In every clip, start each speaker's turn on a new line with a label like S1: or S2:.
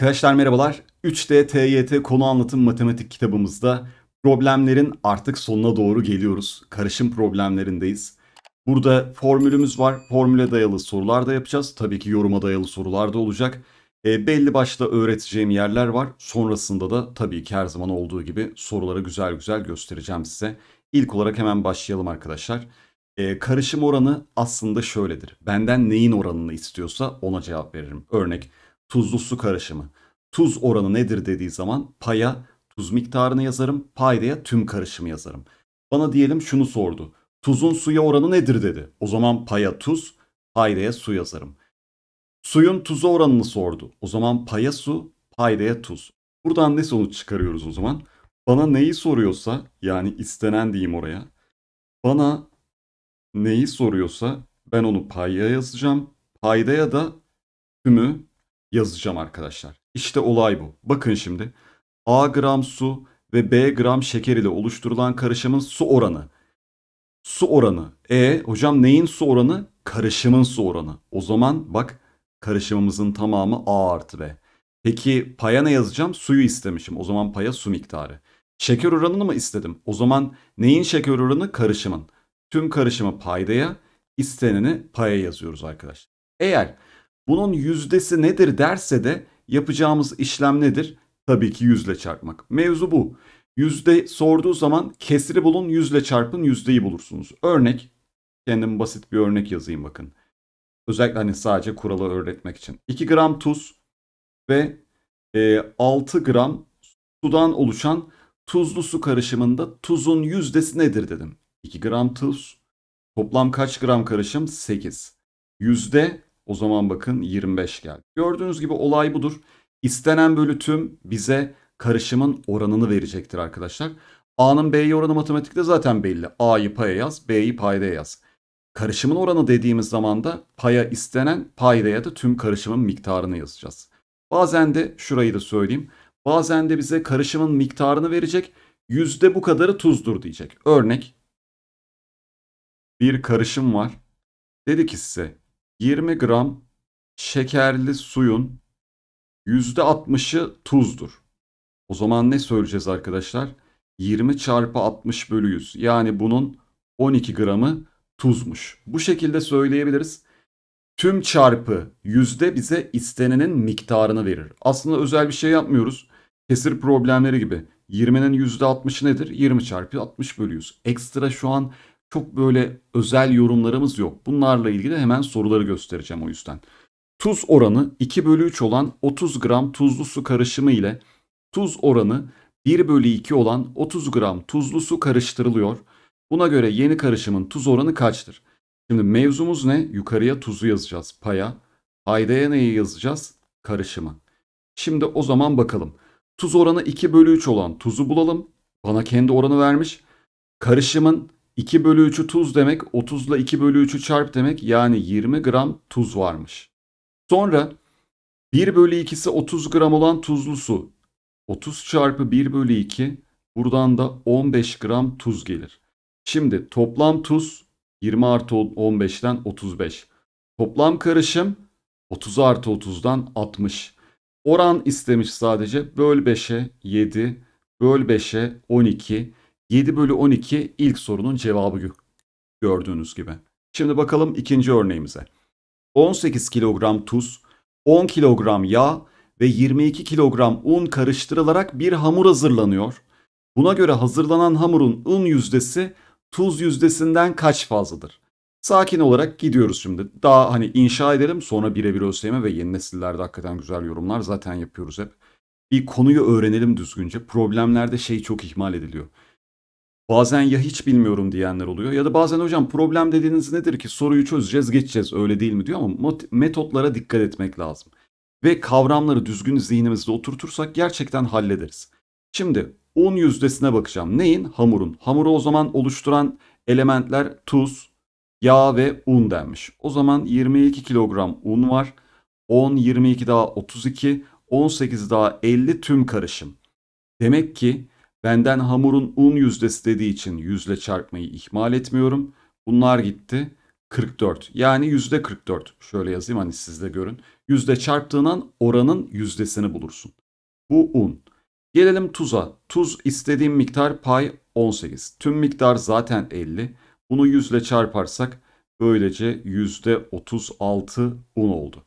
S1: Arkadaşlar merhabalar. 3D TYT konu anlatım matematik kitabımızda problemlerin artık sonuna doğru geliyoruz. Karışım problemlerindeyiz. Burada formülümüz var. Formüle dayalı sorular da yapacağız. Tabii ki yoruma dayalı sorular da olacak. E, belli başta öğreteceğim yerler var. Sonrasında da tabii ki her zaman olduğu gibi soruları güzel güzel göstereceğim size. İlk olarak hemen başlayalım arkadaşlar. E, karışım oranı aslında şöyledir. Benden neyin oranını istiyorsa ona cevap veririm. Örnek tuzlu su karışımı. Tuz oranı nedir dediği zaman paya tuz miktarını yazarım, paydaya tüm karışımı yazarım. Bana diyelim şunu sordu. Tuzun suya oranı nedir dedi. O zaman paya tuz, paydaya su yazarım. Suyun tuzu oranını sordu. O zaman paya su, paydaya tuz. Buradan ne sonuç çıkarıyoruz o zaman? Bana neyi soruyorsa yani istenen diyeyim oraya. Bana neyi soruyorsa ben onu paya yazacağım. Paydaya da tümü yazacağım arkadaşlar. İşte olay bu. Bakın şimdi. A gram su ve B gram şeker ile oluşturulan karışımın su oranı. Su oranı. E hocam neyin su oranı? Karışımın su oranı. O zaman bak karışımımızın tamamı A artı B. Peki paya ne yazacağım? Suyu istemişim. O zaman paya su miktarı. Şeker oranını mı istedim? O zaman neyin şeker oranı? Karışımın. Tüm karışımı paydaya, isteneni paya yazıyoruz arkadaşlar. Eğer bunun yüzdesi nedir derse de yapacağımız işlem nedir? Tabii ki yüzle çarpmak. Mevzu bu. Yüzde sorduğu zaman kesri bulun yüzle çarpın yüzdeyi bulursunuz. Örnek kendim basit bir örnek yazayım bakın. Özellikle hani sadece kuralı öğretmek için. 2 gram tuz ve e, 6 gram sudan oluşan tuzlu su karışımında tuzun yüzdesi nedir dedim. 2 gram tuz toplam kaç gram karışım? 8. Yüzde o zaman bakın 25 geldi. Gördüğünüz gibi olay budur. İstenen bölü tüm bize karışımın oranını verecektir arkadaşlar. A'nın B'ye oranı matematikte zaten belli. A'yı paya yaz, B'yi payda yaz. Karışımın oranı dediğimiz zaman da paya istenen paydaya da tüm karışımın miktarını yazacağız. Bazen de şurayı da söyleyeyim. Bazen de bize karışımın miktarını verecek. Yüzde bu kadarı tuzdur diyecek. Örnek bir karışım var. Dedi ki size 20 gram şekerli suyun %60'ı tuzdur. O zaman ne söyleyeceğiz arkadaşlar? 20 çarpı 60 bölü 100. Yani bunun 12 gramı tuzmuş. Bu şekilde söyleyebiliriz. Tüm çarpı yüzde bize istenenin miktarını verir. Aslında özel bir şey yapmıyoruz. Kesir problemleri gibi. 20'nin %60'ı nedir? 20 çarpı 60 bölü 100. Ekstra şu an çok böyle özel yorumlarımız yok. Bunlarla ilgili hemen soruları göstereceğim o yüzden. Tuz oranı 2 bölü 3 olan 30 gram tuzlu su karışımı ile tuz oranı 1 bölü 2 olan 30 gram tuzlu su karıştırılıyor. Buna göre yeni karışımın tuz oranı kaçtır? Şimdi mevzumuz ne? Yukarıya tuzu yazacağız paya. Haydaya neyi yazacağız? Karışımı. Şimdi o zaman bakalım. Tuz oranı 2 bölü 3 olan tuzu bulalım. Bana kendi oranı vermiş. Karışımın 2 bölü 3'ü tuz demek 30 ile 2 bölü 3'ü çarp demek yani 20 gram tuz varmış. Sonra 1 bölü 2'si 30 gram olan tuzlu su. 30 çarpı 1 bölü 2 buradan da 15 gram tuz gelir. Şimdi toplam tuz 20 artı 15'ten 35. Toplam karışım 30 artı 30'dan 60. Oran istemiş sadece. Böl 5'e 7, böl 5'e 12, 7 bölü 12 ilk sorunun cevabı gördüğünüz gibi. Şimdi bakalım ikinci örneğimize. 18 kilogram tuz, 10 kilogram yağ ve 22 kilogram un karıştırılarak bir hamur hazırlanıyor. Buna göre hazırlanan hamurun un yüzdesi tuz yüzdesinden kaç fazladır? Sakin olarak gidiyoruz şimdi. Daha hani inşa edelim sonra birebir ÖSYM ve yeni nesillerde hakikaten güzel yorumlar zaten yapıyoruz hep. Bir konuyu öğrenelim düzgünce. Problemlerde şey çok ihmal ediliyor. Bazen ya hiç bilmiyorum diyenler oluyor ya da bazen hocam problem dediğiniz nedir ki soruyu çözeceğiz geçeceğiz öyle değil mi diyor ama metotlara dikkat etmek lazım. Ve kavramları düzgün zihnimizde oturtursak gerçekten hallederiz. Şimdi un yüzdesine bakacağım. Neyin? Hamurun. Hamuru o zaman oluşturan elementler tuz, yağ ve un denmiş. O zaman 22 kilogram un var. 10, 22 daha 32, 18 daha 50 tüm karışım. Demek ki Benden hamurun un yüzdesi dediği için yüzle çarpmayı ihmal etmiyorum. Bunlar gitti. 44 yani yüzde 44 şöyle yazayım hani siz de görün. Yüzde çarptığın oranın yüzdesini bulursun. Bu un. Gelelim tuza. Tuz istediğim miktar pay 18. Tüm miktar zaten 50. Bunu yüzle çarparsak böylece yüzde 36 un oldu.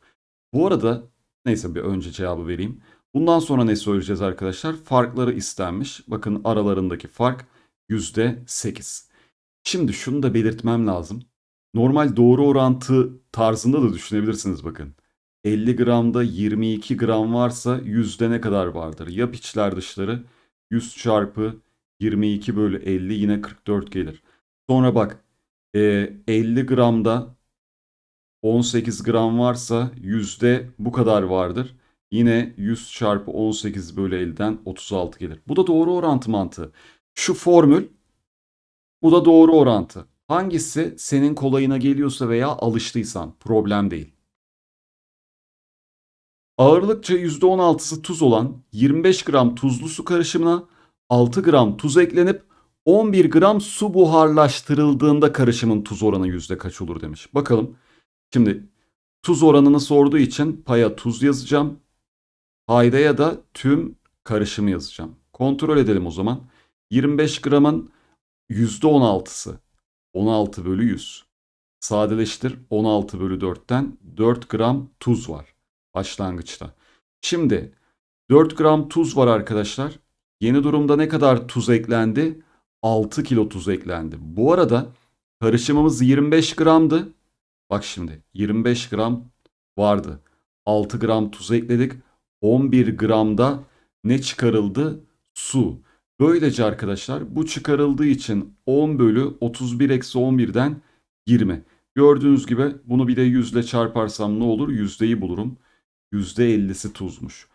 S1: Bu arada neyse bir önce cevabı vereyim. Bundan sonra ne söyleyeceğiz arkadaşlar? Farkları istenmiş. Bakın aralarındaki fark %8. Şimdi şunu da belirtmem lazım. Normal doğru orantı tarzında da düşünebilirsiniz bakın. 50 gramda 22 gram varsa yüzde ne kadar vardır? Yap içler dışları 100 çarpı 22 bölü 50 yine 44 gelir. Sonra bak 50 e, gramda 18 gram varsa yüzde bu kadar vardır. Yine 100 çarpı 18 bölü 50'den 36 gelir. Bu da doğru orantı mantığı. Şu formül bu da doğru orantı. Hangisi senin kolayına geliyorsa veya alıştıysan problem değil. Ağırlıkça %16'sı tuz olan 25 gram tuzlu su karışımına 6 gram tuz eklenip 11 gram su buharlaştırıldığında karışımın tuz oranı yüzde kaç olur demiş. Bakalım. Şimdi tuz oranını sorduğu için paya tuz yazacağım. Paydaya da tüm karışımı yazacağım. Kontrol edelim o zaman. 25 gramın %16'sı. 16 bölü 100. Sadeleştir 16 bölü 4'ten 4 gram tuz var başlangıçta. Şimdi 4 gram tuz var arkadaşlar. Yeni durumda ne kadar tuz eklendi? 6 kilo tuz eklendi. Bu arada karışımımız 25 gramdı. Bak şimdi 25 gram vardı. 6 gram tuz ekledik. 11 gramda ne çıkarıldı? Su. Böylece arkadaşlar bu çıkarıldığı için 10 bölü 31 eksi 11'den 20. Gördüğünüz gibi bunu bir de yüzle çarparsam ne olur? Yüzdeyi bulurum. Yüzde 50'si tuzmuş.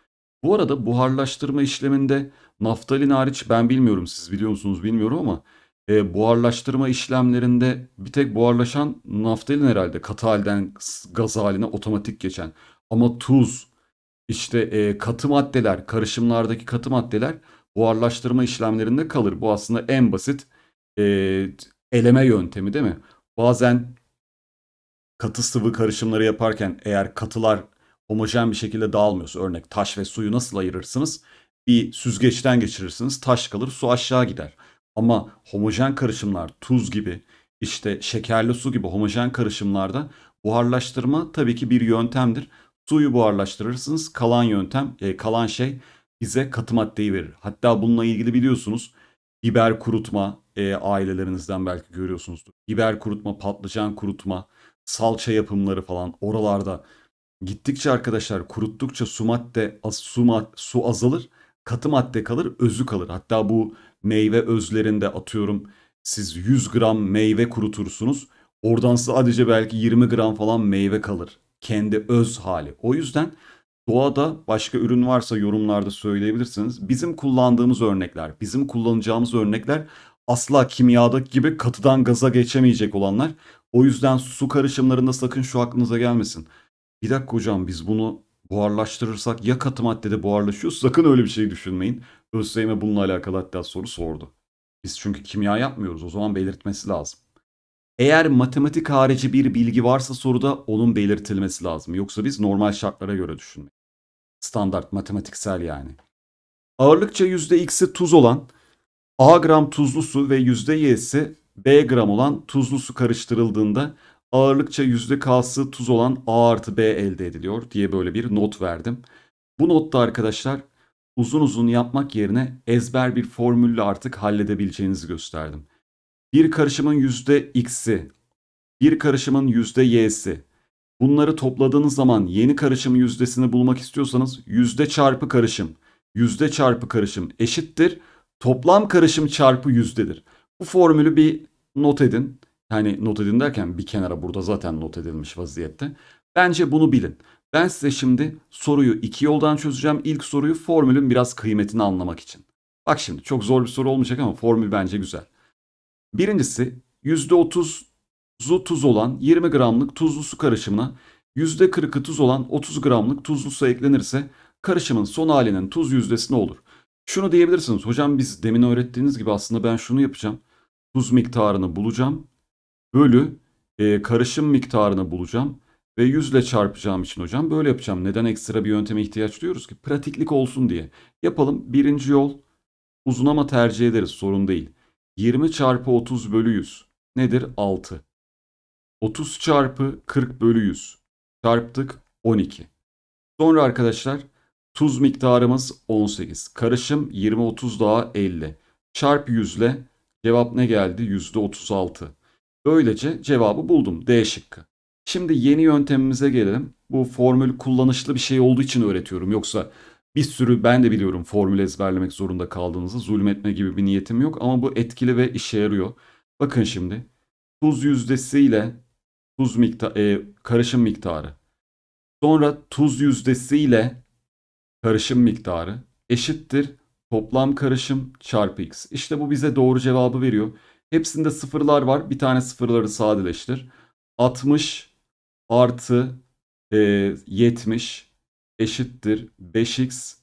S1: Bu arada buharlaştırma işleminde naftalin hariç ben bilmiyorum siz biliyor musunuz bilmiyorum ama e, buharlaştırma işlemlerinde bir tek buharlaşan naftalin herhalde katı halden gaz haline otomatik geçen. Ama tuz işte e, katı maddeler, karışımlardaki katı maddeler buharlaştırma işlemlerinde kalır. Bu aslında en basit e, eleme yöntemi değil mi? Bazen katı sıvı karışımları yaparken eğer katılar homojen bir şekilde dağılmıyorsa örnek taş ve suyu nasıl ayırırsınız? Bir süzgeçten geçirirsiniz taş kalır su aşağı gider. Ama homojen karışımlar tuz gibi işte şekerli su gibi homojen karışımlarda buharlaştırma tabii ki bir yöntemdir. Suyu buharlaştırırsınız. Kalan yöntem, e, kalan şey bize katı maddeyi verir. Hatta bununla ilgili biliyorsunuz biber kurutma e, ailelerinizden belki görüyorsunuzdur. Biber kurutma, patlıcan kurutma, salça yapımları falan oralarda gittikçe arkadaşlar kuruttukça su madde su, su azalır. Katı madde kalır, özü kalır. Hatta bu meyve özlerinde atıyorum siz 100 gram meyve kurutursunuz. Oradan sadece belki 20 gram falan meyve kalır kendi öz hali. O yüzden doğada başka ürün varsa yorumlarda söyleyebilirsiniz. Bizim kullandığımız örnekler, bizim kullanacağımız örnekler asla kimyada gibi katıdan gaza geçemeyecek olanlar. O yüzden su karışımlarında sakın şu aklınıza gelmesin. Bir dakika hocam biz bunu buharlaştırırsak ya katı maddede buharlaşıyor? Sakın öyle bir şey düşünmeyin. ÖSYM bununla alakalı hatta soru sordu. Biz çünkü kimya yapmıyoruz. O zaman belirtmesi lazım. Eğer matematik harici bir bilgi varsa soruda onun belirtilmesi lazım. Yoksa biz normal şartlara göre düşünmek. Standart matematiksel yani. Ağırlıkça %x'i tuz olan A gram tuzlu su ve %y'si B gram olan tuzlu su karıştırıldığında ağırlıkça %k'sı tuz olan A artı B elde ediliyor diye böyle bir not verdim. Bu notta arkadaşlar uzun uzun yapmak yerine ezber bir formülle artık halledebileceğinizi gösterdim bir karışımın yüzde x'i, bir karışımın yüzde y'si. Bunları topladığınız zaman yeni karışım yüzdesini bulmak istiyorsanız yüzde çarpı karışım, yüzde çarpı karışım eşittir. Toplam karışım çarpı yüzdedir. Bu formülü bir not edin. Yani not edin derken bir kenara burada zaten not edilmiş vaziyette. Bence bunu bilin. Ben size şimdi soruyu iki yoldan çözeceğim. İlk soruyu formülün biraz kıymetini anlamak için. Bak şimdi çok zor bir soru olmayacak ama formül bence güzel. Birincisi %30'u tuz olan 20 gramlık tuzlu su karışımına %40'ı tuz olan 30 gramlık tuzlu su eklenirse karışımın son halinin tuz yüzdesi ne olur? Şunu diyebilirsiniz. Hocam biz demin öğrettiğiniz gibi aslında ben şunu yapacağım. Tuz miktarını bulacağım. Bölü e, karışım miktarını bulacağım. Ve 100 çarpacağım için hocam böyle yapacağım. Neden ekstra bir yönteme ihtiyaç duyuyoruz ki? Pratiklik olsun diye. Yapalım. Birinci yol uzun ama tercih ederiz. Sorun değil. 20 çarpı 30 bölü 100 nedir? 6. 30 çarpı 40 bölü 100 çarptık 12. Sonra arkadaşlar tuz miktarımız 18. Karışım 20-30 daha 50. Çarp 100 ile cevap ne geldi? %36. Böylece cevabı buldum. D şıkkı. Şimdi yeni yöntemimize gelelim. Bu formül kullanışlı bir şey olduğu için öğretiyorum. Yoksa bir sürü ben de biliyorum formül ezberlemek zorunda kaldığınızı zulmetme gibi bir niyetim yok ama bu etkili ve işe yarıyor. Bakın şimdi tuz yüzdesiyle tuz mikta e, karışım miktarı sonra tuz yüzdesiyle karışım miktarı eşittir toplam karışım çarpı x. İşte bu bize doğru cevabı veriyor. Hepsinde sıfırlar var. Bir tane sıfırları sadeleştir. 60 artı e, 70 eşittir 5x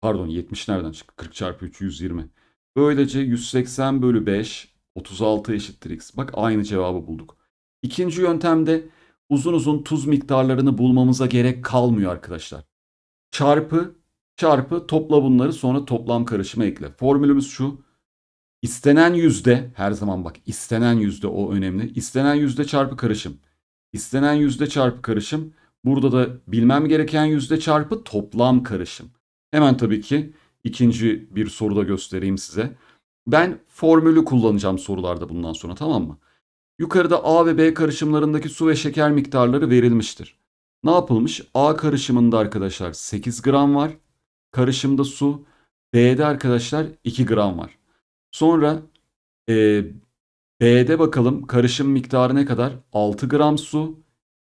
S1: pardon 70 nereden çıktı? 40 çarpı 3 120. Böylece 180 bölü 5 36 eşittir x. Bak aynı cevabı bulduk. ikinci yöntemde uzun uzun tuz miktarlarını bulmamıza gerek kalmıyor arkadaşlar. Çarpı çarpı topla bunları sonra toplam karışımı ekle. Formülümüz şu. istenen yüzde her zaman bak istenen yüzde o önemli. istenen yüzde çarpı karışım. istenen yüzde çarpı karışım Burada da bilmem gereken yüzde çarpı toplam karışım. Hemen tabii ki ikinci bir soruda göstereyim size. Ben formülü kullanacağım sorularda bundan sonra tamam mı? Yukarıda A ve B karışımlarındaki su ve şeker miktarları verilmiştir. Ne yapılmış? A karışımında arkadaşlar 8 gram var. Karışımda su. B'de arkadaşlar 2 gram var. Sonra e, B'de bakalım karışım miktarı ne kadar? 6 gram su,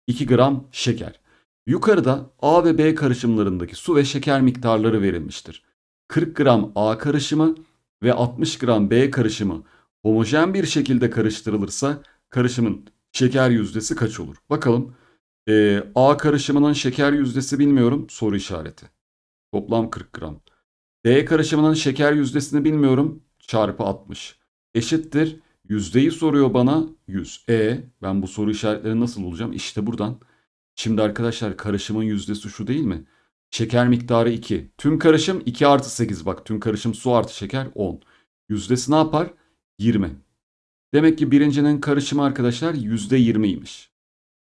S1: 2 gram şeker. Yukarıda A ve B karışımlarındaki su ve şeker miktarları verilmiştir. 40 gram A karışımı ve 60 gram B karışımı homojen bir şekilde karıştırılırsa karışımın şeker yüzdesi kaç olur? Bakalım. Ee, A karışımının şeker yüzdesi bilmiyorum. Soru işareti. Toplam 40 gram. B karışımının şeker yüzdesini bilmiyorum. Çarpı 60. Eşittir. Yüzdeyi soruyor bana 100. E ben bu soru işaretlerini nasıl bulacağım? İşte buradan Şimdi arkadaşlar karışımın yüzdesi şu değil mi? Şeker miktarı 2. Tüm karışım 2 artı 8 bak. Tüm karışım su artı şeker 10. Yüzdesi ne yapar? 20. Demek ki birincinin karışımı arkadaşlar %20'ymiş.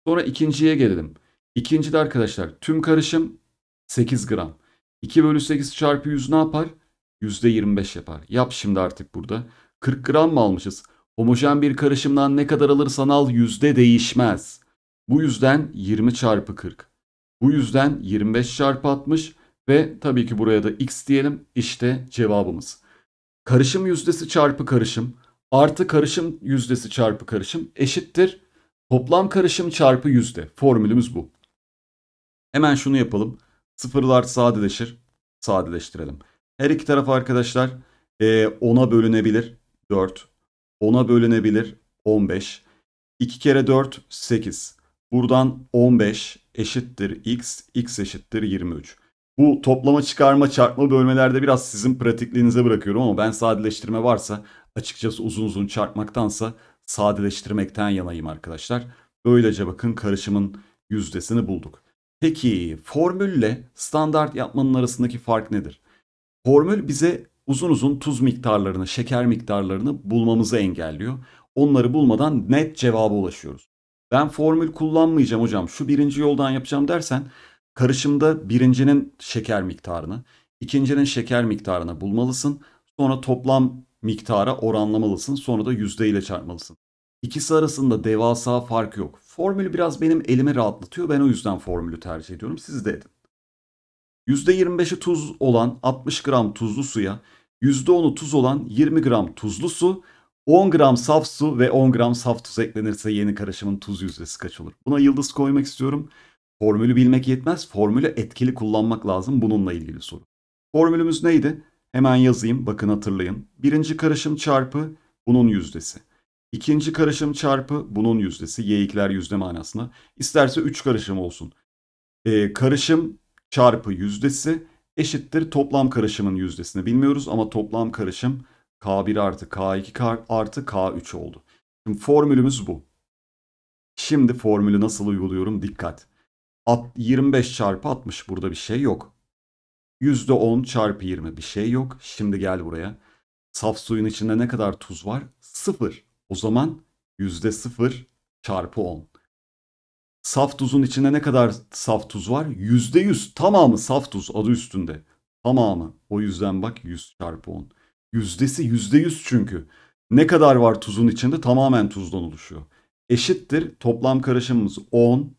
S1: Sonra ikinciye gelelim. İkinci de arkadaşlar tüm karışım 8 gram. 2 bölü 8 çarpı 100 ne yapar? %25 yapar. Yap şimdi artık burada. 40 gram mı almışız? Homojen bir karışımdan ne kadar alırsan al yüzde değişmez. Bu yüzden 20 çarpı 40. Bu yüzden 25 çarpı 60 ve tabii ki buraya da x diyelim. İşte cevabımız. Karışım yüzdesi çarpı karışım artı karışım yüzdesi çarpı karışım eşittir. Toplam karışım çarpı yüzde. Formülümüz bu. Hemen şunu yapalım. Sıfırlar sadeleşir. Sadeleştirelim. Her iki taraf arkadaşlar 10'a e, bölünebilir 4. 10'a bölünebilir 15. 2 kere 4 8. Buradan 15 eşittir x, x eşittir 23. Bu toplama çıkarma çarpma bölmelerde biraz sizin pratikliğinize bırakıyorum ama ben sadeleştirme varsa açıkçası uzun uzun çarpmaktansa sadeleştirmekten yanayım arkadaşlar. Böylece bakın karışımın yüzdesini bulduk. Peki formülle standart yapmanın arasındaki fark nedir? Formül bize uzun uzun tuz miktarlarını, şeker miktarlarını bulmamızı engelliyor. Onları bulmadan net cevaba ulaşıyoruz ben formül kullanmayacağım hocam şu birinci yoldan yapacağım dersen karışımda birincinin şeker miktarını, ikincinin şeker miktarını bulmalısın. Sonra toplam miktara oranlamalısın. Sonra da yüzde ile çarpmalısın. İkisi arasında devasa fark yok. Formül biraz benim elimi rahatlatıyor. Ben o yüzden formülü tercih ediyorum. Siz de edin. %25'i tuz olan 60 gram tuzlu suya, %10'u tuz olan 20 gram tuzlu su, 10 gram saf su ve 10 gram saf tuz eklenirse yeni karışımın tuz yüzdesi kaç olur? Buna yıldız koymak istiyorum. Formülü bilmek yetmez. Formülü etkili kullanmak lazım. Bununla ilgili soru. Formülümüz neydi? Hemen yazayım. Bakın hatırlayın. Birinci karışım çarpı bunun yüzdesi. İkinci karışım çarpı bunun yüzdesi. Y2'ler yüzde manasına. İsterse 3 karışım olsun. Ee, karışım çarpı yüzdesi eşittir toplam karışımın yüzdesini bilmiyoruz ama toplam karışım K1 artı K2 artı K3 oldu. Şimdi formülümüz bu. Şimdi formülü nasıl uyguluyorum dikkat. 25 çarpı 60 burada bir şey yok. %10 çarpı 20 bir şey yok. Şimdi gel buraya. Saf suyun içinde ne kadar tuz var? 0. O zaman %0 çarpı 10. Saf tuzun içinde ne kadar saf tuz var? %100 tamamı saf tuz adı üstünde. Tamamı. O yüzden bak 100 çarpı 10. Yüzdesi yüzde yüz çünkü. Ne kadar var tuzun içinde? Tamamen tuzdan oluşuyor. Eşittir toplam karışımımız 10,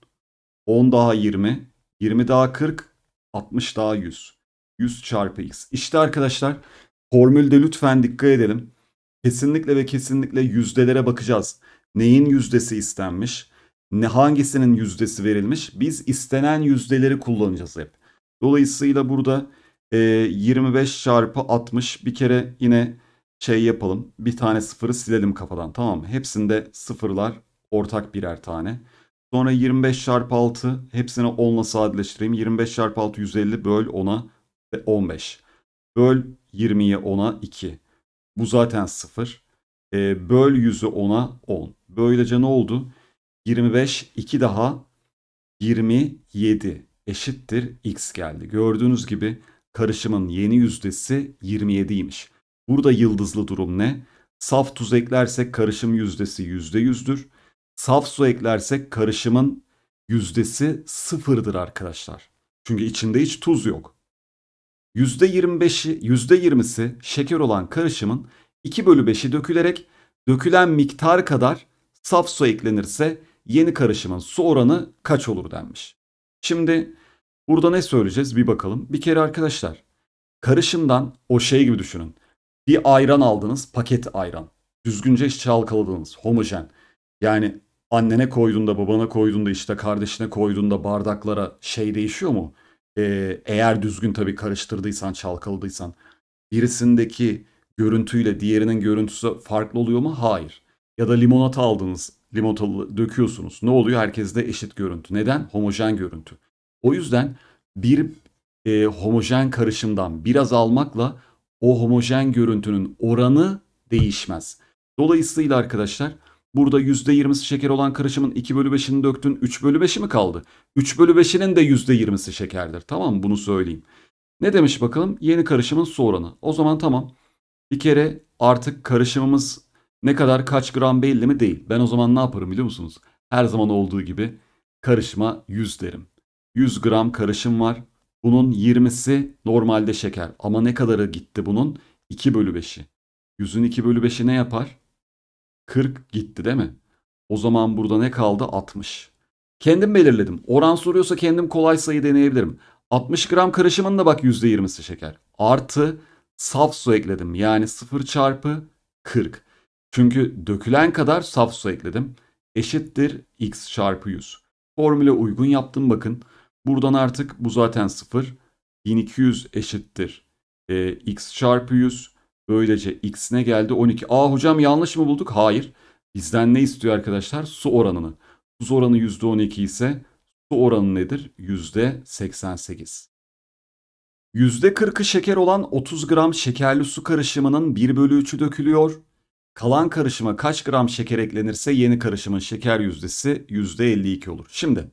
S1: 10 daha 20, 20 daha 40, 60 daha 100. 100 çarpı x. İşte arkadaşlar formülde lütfen dikkat edelim. Kesinlikle ve kesinlikle yüzdelere bakacağız. Neyin yüzdesi istenmiş? Ne hangisinin yüzdesi verilmiş? Biz istenen yüzdeleri kullanacağız hep. Dolayısıyla burada e, ee, 25 çarpı 60 bir kere yine şey yapalım. Bir tane sıfırı silelim kafadan tamam mı? Hepsinde sıfırlar ortak birer tane. Sonra 25 çarpı 6 hepsini 10 ile sadeleştireyim. 25 çarpı 6 150 böl 10'a 15. Böl 20'ye 10'a 2. Bu zaten 0. E, ee, böl 100'ü 10'a 10. Böylece ne oldu? 25 2 daha 27 eşittir x geldi. Gördüğünüz gibi karışımın yeni yüzdesi 27'ymiş. Burada yıldızlı durum ne? Saf tuz eklersek karışım yüzdesi %100'dür. Saf su eklersek karışımın yüzdesi sıfırdır arkadaşlar. Çünkü içinde hiç tuz yok. %25'i, %20'si şeker olan karışımın 2 bölü 5'i dökülerek dökülen miktar kadar saf su eklenirse yeni karışımın su oranı kaç olur denmiş. Şimdi Burada ne söyleyeceğiz bir bakalım. Bir kere arkadaşlar karışımdan o şey gibi düşünün. Bir ayran aldınız paket ayran. Düzgünce çalkaladınız homojen. Yani annene koyduğunda babana koyduğunda işte kardeşine koyduğunda bardaklara şey değişiyor mu? Ee, eğer düzgün tabii karıştırdıysan çalkaladıysan birisindeki görüntüyle diğerinin görüntüsü farklı oluyor mu? Hayır. Ya da limonata aldınız limonatalı döküyorsunuz. Ne oluyor? Herkeste eşit görüntü. Neden? Homojen görüntü. O yüzden bir e, homojen karışımdan biraz almakla o homojen görüntünün oranı değişmez. Dolayısıyla arkadaşlar burada %20'si şeker olan karışımın 2 bölü 5'ini döktün 3 bölü 5'i mi kaldı? 3 bölü 5'inin de %20'si şekerdir. Tamam Bunu söyleyeyim. Ne demiş bakalım? Yeni karışımın su oranı. O zaman tamam. Bir kere artık karışımımız ne kadar kaç gram belli mi değil. Ben o zaman ne yaparım biliyor musunuz? Her zaman olduğu gibi karışıma 100 derim. 100 gram karışım var. Bunun 20'si normalde şeker. Ama ne kadarı gitti bunun? 2 bölü 5'i. 100'ün 2 bölü 5'i ne yapar? 40 gitti değil mi? O zaman burada ne kaldı? 60. Kendim belirledim. Oran soruyorsa kendim kolay sayı deneyebilirim. 60 gram karışımın da bak %20'si şeker. Artı saf su ekledim. Yani 0 çarpı 40. Çünkü dökülen kadar saf su ekledim. Eşittir x çarpı 100. Formüle uygun yaptım bakın. Buradan artık bu zaten 0. 1200 eşittir. E, x çarpı 100. Böylece x ne geldi? 12. Aa hocam yanlış mı bulduk? Hayır. Bizden ne istiyor arkadaşlar? Su oranını. Tuz oranı %12 ise su oranı nedir? %88. %40'ı şeker olan 30 gram şekerli su karışımının 1 bölü 3'ü dökülüyor. Kalan karışıma kaç gram şeker eklenirse yeni karışımın şeker yüzdesi %52 olur. Şimdi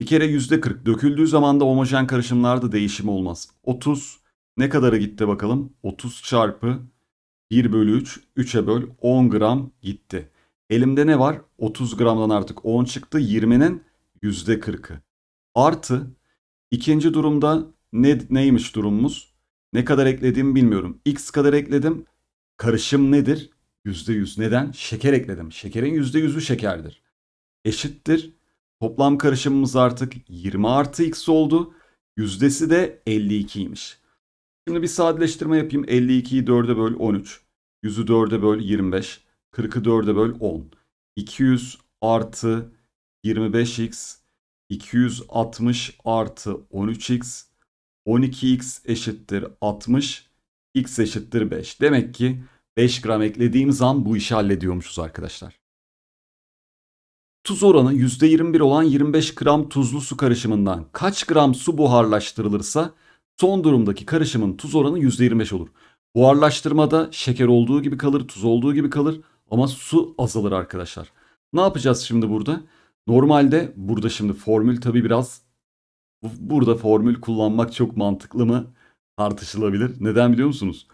S1: bir kere %40 döküldüğü zaman da homojen karışımlarda değişim olmaz. 30 ne kadara gitti bakalım? 30 çarpı 1 bölü 3, 3'e böl 10 gram gitti. Elimde ne var? 30 gramdan artık 10 çıktı. 20'nin %40'ı. Artı ikinci durumda ne, neymiş durumumuz? Ne kadar eklediğimi bilmiyorum. X kadar ekledim. Karışım nedir? %100. Neden? Şeker ekledim. Şekerin %100'ü şekerdir. Eşittir Toplam karışımımız artık 20 artı x oldu. Yüzdesi de 52'ymiş. Şimdi bir sadeleştirme yapayım. 52'yi 4'e böl 13. 100'ü 4'e böl 25. 40'ı 4'e böl 10. 200 artı 25x. 260 artı 13x. 12x eşittir 60. x eşittir 5. Demek ki 5 gram eklediğimiz zaman bu işi hallediyormuşuz arkadaşlar. Tuz oranı %21 olan 25 gram tuzlu su karışımından kaç gram su buharlaştırılırsa son durumdaki karışımın tuz oranı %25 olur. Buharlaştırmada şeker olduğu gibi kalır, tuz olduğu gibi kalır ama su azalır arkadaşlar. Ne yapacağız şimdi burada? Normalde burada şimdi formül tabi biraz burada formül kullanmak çok mantıklı mı tartışılabilir. Neden biliyor musunuz?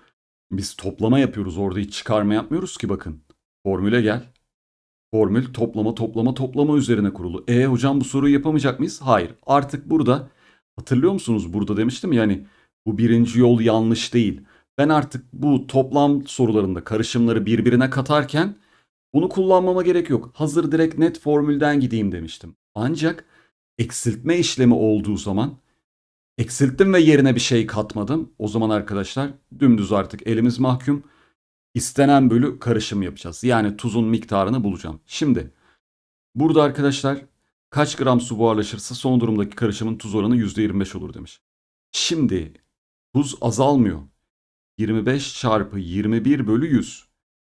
S1: Biz toplama yapıyoruz orada hiç çıkarma yapmıyoruz ki bakın. Formüle gel. Formül toplama toplama toplama üzerine kurulu. E hocam bu soruyu yapamayacak mıyız? Hayır. Artık burada hatırlıyor musunuz burada demiştim yani bu birinci yol yanlış değil. Ben artık bu toplam sorularında karışımları birbirine katarken bunu kullanmama gerek yok. Hazır direkt net formülden gideyim demiştim. Ancak eksiltme işlemi olduğu zaman eksilttim ve yerine bir şey katmadım. O zaman arkadaşlar dümdüz artık elimiz mahkum istenen bölü karışım yapacağız. Yani tuzun miktarını bulacağım. Şimdi burada arkadaşlar kaç gram su buharlaşırsa son durumdaki karışımın tuz oranı %25 olur demiş. Şimdi tuz azalmıyor. 25 çarpı 21 bölü 100.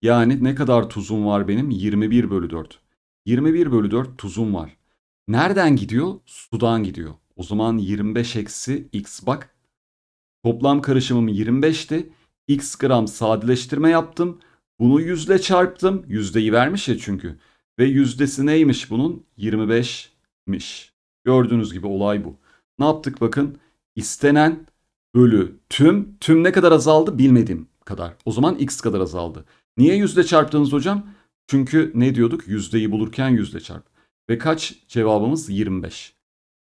S1: Yani ne kadar tuzum var benim? 21 bölü 4. 21 bölü 4 tuzum var. Nereden gidiyor? Sudan gidiyor. O zaman 25 eksi x bak. Toplam karışımım 25'ti x gram sadeleştirme yaptım. Bunu yüzde çarptım. Yüzdeyi vermiş ya çünkü. Ve yüzdesi neymiş bunun? 25'miş. Gördüğünüz gibi olay bu. Ne yaptık bakın? İstenen bölü tüm. Tüm ne kadar azaldı bilmediğim kadar. O zaman x kadar azaldı. Niye yüzde çarptınız hocam? Çünkü ne diyorduk? Yüzdeyi bulurken yüzde çarp. Ve kaç cevabımız? 25.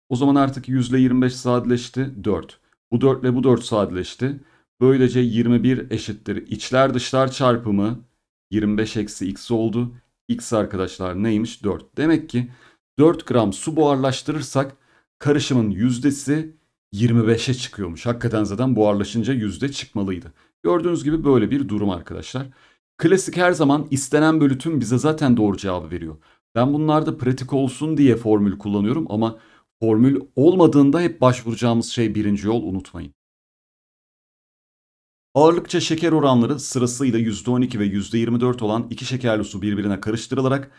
S1: O zaman artık yüzde 25 sadeleşti. 4. Bu 4 ile bu 4 sadeleşti. Böylece 21 eşittir içler dışlar çarpımı 25 eksi x oldu. X arkadaşlar neymiş? 4. Demek ki 4 gram su buharlaştırırsak karışımın yüzdesi 25'e çıkıyormuş. Hakikaten zaten buharlaşınca yüzde çıkmalıydı. Gördüğünüz gibi böyle bir durum arkadaşlar. Klasik her zaman istenen bölü tüm bize zaten doğru cevabı veriyor. Ben bunlarda pratik olsun diye formül kullanıyorum ama formül olmadığında hep başvuracağımız şey birinci yol unutmayın. Ağırlıkça şeker oranları sırasıyla %12 ve %24 olan iki şekerli su birbirine karıştırılarak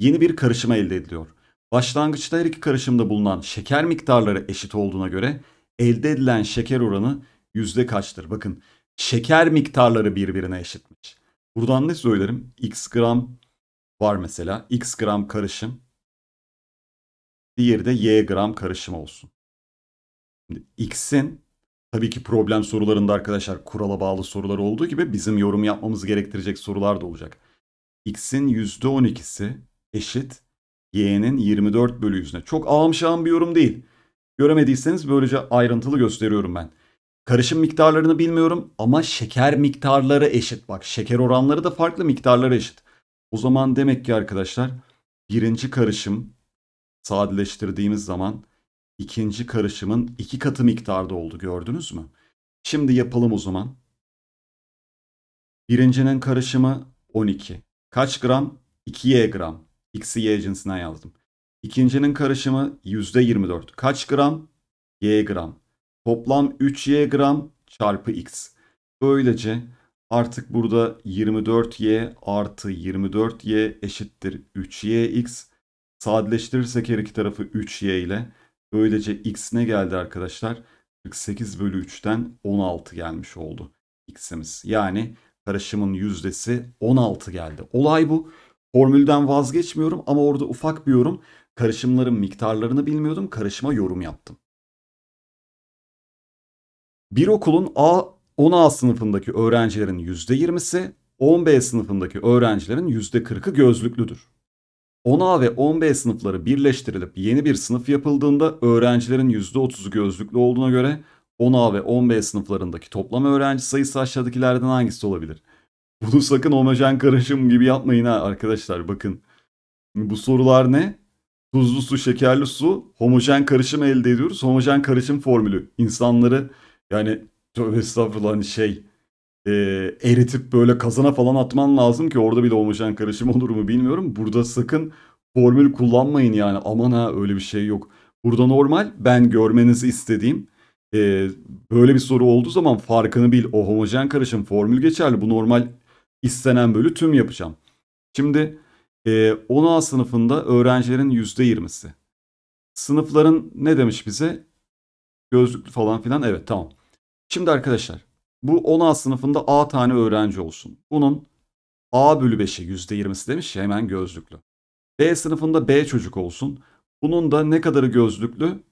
S1: yeni bir karışıma elde ediliyor. Başlangıçta her iki karışımda bulunan şeker miktarları eşit olduğuna göre elde edilen şeker oranı yüzde kaçtır? Bakın şeker miktarları birbirine eşitmiş. Buradan ne söylerim? X gram var mesela. X gram karışım. Diğeri de Y gram karışım olsun. X'in Tabii ki problem sorularında arkadaşlar kurala bağlı sorular olduğu gibi bizim yorum yapmamız gerektirecek sorular da olacak. X'in %12'si eşit Y'nin 24 bölü 100'üne. Çok ağım bir yorum değil. Göremediyseniz böylece ayrıntılı gösteriyorum ben. Karışım miktarlarını bilmiyorum ama şeker miktarları eşit. Bak şeker oranları da farklı miktarlara eşit. O zaman demek ki arkadaşlar birinci karışım sadeleştirdiğimiz zaman ikinci karışımın iki katı miktarda oldu gördünüz mü? Şimdi yapalım o zaman. Birincinin karışımı 12. Kaç gram? 2y gram. X'i y cinsinden yazdım. İkincinin karışımı %24. Kaç gram? Y gram. Toplam 3y gram çarpı x. Böylece artık burada 24y artı 24y eşittir 3 yx Sadeleştirirsek her iki tarafı 3y ile Böylece x ne geldi arkadaşlar? 48 bölü 3'ten 16 gelmiş oldu x'imiz. Yani karışımın yüzdesi 16 geldi. Olay bu. Formülden vazgeçmiyorum ama orada ufak bir yorum. Karışımların miktarlarını bilmiyordum. Karışıma yorum yaptım. Bir okulun A 10A sınıfındaki öğrencilerin %20'si, 10B sınıfındaki öğrencilerin %40'ı gözlüklüdür. 10A ve 10B sınıfları birleştirilip yeni bir sınıf yapıldığında öğrencilerin %30'u gözlüklü olduğuna göre 10A ve 10B sınıflarındaki toplam öğrenci sayısı aşağıdakilerden hangisi olabilir? Bunu sakın homojen karışım gibi yapmayın ha arkadaşlar bakın. Bu sorular ne? Tuzlu su, şekerli su, homojen karışım elde ediyoruz. Homojen karışım formülü. İnsanları yani tövbe estağfurullah hani şey e, eritip böyle kazana falan atman lazım ki orada bir de olmayan karışım olur mu bilmiyorum. Burada sakın formül kullanmayın yani aman ha öyle bir şey yok. Burada normal ben görmenizi istediğim e, böyle bir soru olduğu zaman farkını bil. O homojen karışım formül geçerli. Bu normal istenen bölü tüm yapacağım. Şimdi e, 10A sınıfında öğrencilerin %20'si. Sınıfların ne demiş bize? Gözlüklü falan filan evet tamam. Şimdi arkadaşlar bu 10A sınıfında A tane öğrenci olsun. Bunun A bölü 5'i %20'si demiş ya hemen gözlüklü. B sınıfında B çocuk olsun. Bunun da ne kadarı gözlüklü?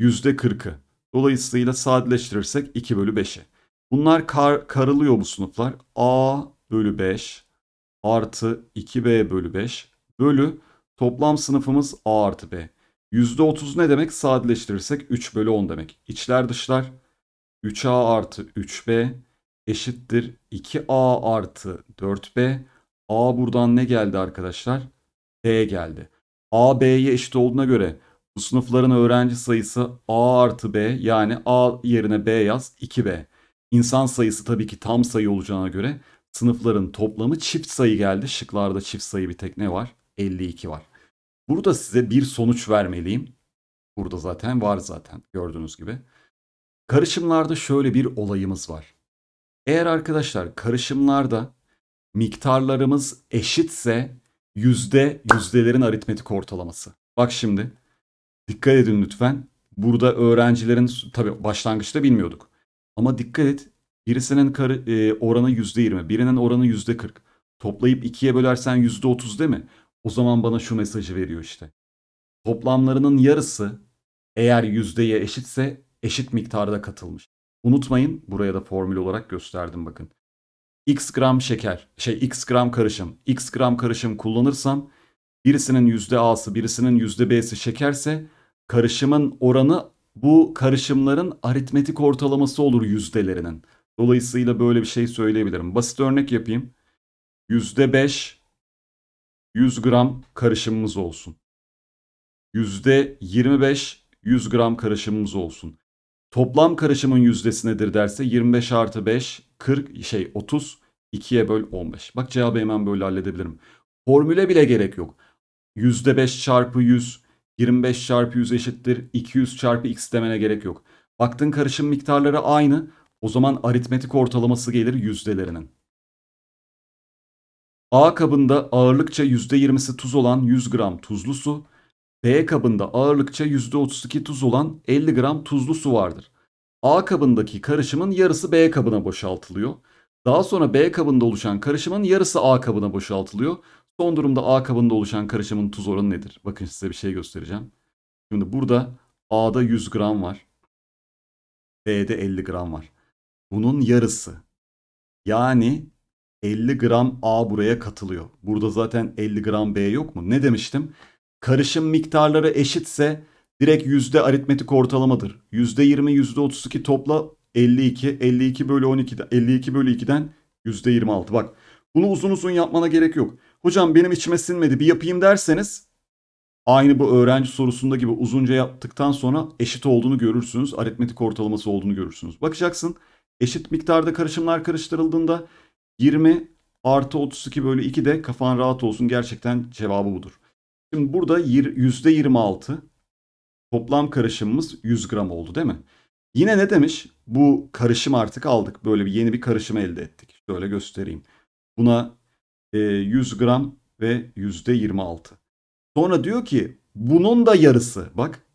S1: %40'ı. Dolayısıyla sadeleştirirsek 2 bölü 5'i. Bunlar kar, karılıyor bu sınıflar. A bölü 5 artı 2B bölü 5 bölü toplam sınıfımız A artı B. %30 ne demek? Sadeleştirirsek 3 bölü 10 demek. İçler dışlar 3a artı 3b eşittir 2a artı 4b. a buradan ne geldi arkadaşlar? d geldi. a b'ye eşit olduğuna göre bu sınıfların öğrenci sayısı a artı b yani a yerine b yaz 2b. İnsan sayısı tabii ki tam sayı olacağına göre sınıfların toplamı çift sayı geldi. Şıklarda çift sayı bir tek ne var? 52 var. Burada size bir sonuç vermeliyim. Burada zaten var zaten gördüğünüz gibi. Karışımlarda şöyle bir olayımız var. Eğer arkadaşlar karışımlarda miktarlarımız eşitse yüzde yüzdelerin aritmetik ortalaması. Bak şimdi dikkat edin lütfen. Burada öğrencilerin tabi başlangıçta bilmiyorduk. Ama dikkat et birisinin karı, e, oranı yüzde yirmi birinin oranı yüzde kırk. Toplayıp ikiye bölersen yüzde otuz değil mi? O zaman bana şu mesajı veriyor işte. Toplamlarının yarısı eğer yüzdeye eşitse eşit miktarda katılmış. Unutmayın buraya da formül olarak gösterdim bakın. X gram şeker, şey X gram karışım, X gram karışım kullanırsam birisinin %A'sı birisinin %B'si şekerse karışımın oranı bu karışımların aritmetik ortalaması olur yüzdelerinin. Dolayısıyla böyle bir şey söyleyebilirim. Basit örnek yapayım. %5 100 gram karışımımız olsun. %25 100 gram karışımımız olsun. Toplam karışımın yüzdesi nedir derse 25 artı 5 40 şey 30 2'ye böl 15. Bak cevabı hemen böyle halledebilirim. Formüle bile gerek yok. %5 çarpı 100 25 çarpı 100 eşittir 200 çarpı x demene gerek yok. Baktın karışım miktarları aynı. O zaman aritmetik ortalaması gelir yüzdelerinin. A kabında ağırlıkça %20'si tuz olan 100 gram tuzlu su, B kabında ağırlıkça %32 tuz olan 50 gram tuzlu su vardır. A kabındaki karışımın yarısı B kabına boşaltılıyor. Daha sonra B kabında oluşan karışımın yarısı A kabına boşaltılıyor. Son durumda A kabında oluşan karışımın tuz oranı nedir? Bakın size bir şey göstereceğim. Şimdi burada A'da 100 gram var. B'de 50 gram var. Bunun yarısı. Yani 50 gram A buraya katılıyor. Burada zaten 50 gram B yok mu? Ne demiştim? karışım miktarları eşitse direkt yüzde aritmetik ortalamadır. Yüzde 20, yüzde 32 topla 52, 52 bölü 12'den, 52 bölü 2'den yüzde 26. Bak bunu uzun uzun yapmana gerek yok. Hocam benim içime sinmedi bir yapayım derseniz aynı bu öğrenci sorusunda gibi uzunca yaptıktan sonra eşit olduğunu görürsünüz. Aritmetik ortalaması olduğunu görürsünüz. Bakacaksın eşit miktarda karışımlar karıştırıldığında 20 artı 32 bölü 2 de kafan rahat olsun. Gerçekten cevabı budur. Şimdi burada %26 toplam karışımımız 100 gram oldu değil mi? Yine ne demiş? Bu karışım artık aldık. Böyle bir yeni bir karışım elde ettik. Şöyle göstereyim. Buna 100 e, gram ve %26. Sonra diyor ki bunun da yarısı bak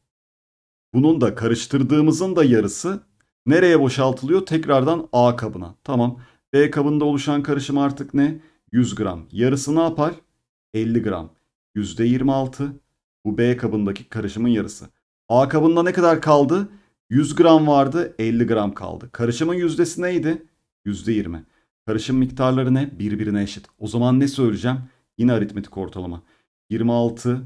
S1: bunun da karıştırdığımızın da yarısı nereye boşaltılıyor? Tekrardan A kabına. Tamam. B kabında oluşan karışım artık ne? 100 gram. Yarısı ne yapar? 50 gram. %26. Bu B kabındaki karışımın yarısı. A kabında ne kadar kaldı? 100 gram vardı 50 gram kaldı. Karışımın yüzdesi neydi? %20. Karışım miktarları ne? Birbirine eşit. O zaman ne söyleyeceğim? Yine aritmetik ortalama. 26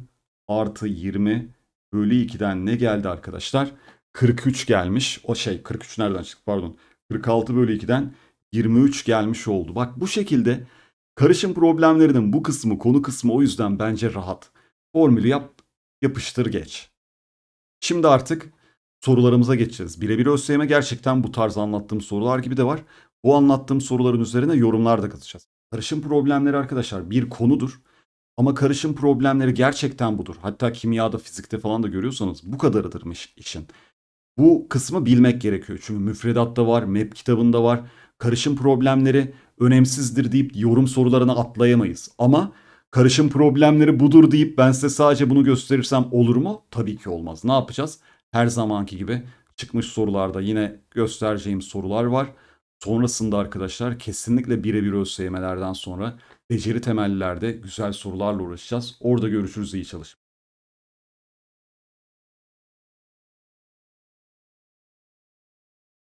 S1: artı 20 bölü 2'den ne geldi arkadaşlar? 43 gelmiş. O şey 43 nereden çıktı pardon. 46 bölü 2'den 23 gelmiş oldu. Bak bu şekilde Karışım problemlerinin bu kısmı, konu kısmı o yüzden bence rahat. Formülü yap, yapıştır geç. Şimdi artık sorularımıza geçeceğiz. Birebir ÖSYM'e gerçekten bu tarz anlattığım sorular gibi de var. Bu anlattığım soruların üzerine yorumlar da katacağız. Karışım problemleri arkadaşlar bir konudur. Ama karışım problemleri gerçekten budur. Hatta kimyada, fizikte falan da görüyorsanız bu kadarıdırmış işin. Bu kısmı bilmek gerekiyor. Çünkü müfredatta var, Mep kitabında var. Karışım problemleri önemsizdir deyip yorum sorularına atlayamayız. Ama karışım problemleri budur deyip ben size sadece bunu gösterirsem olur mu? Tabii ki olmaz. Ne yapacağız? Her zamanki gibi çıkmış sorularda yine göstereceğim sorular var. Sonrasında arkadaşlar kesinlikle birebir ÖSYM'lerden sonra beceri temellerde güzel sorularla uğraşacağız. Orada görüşürüz iyi çalışın.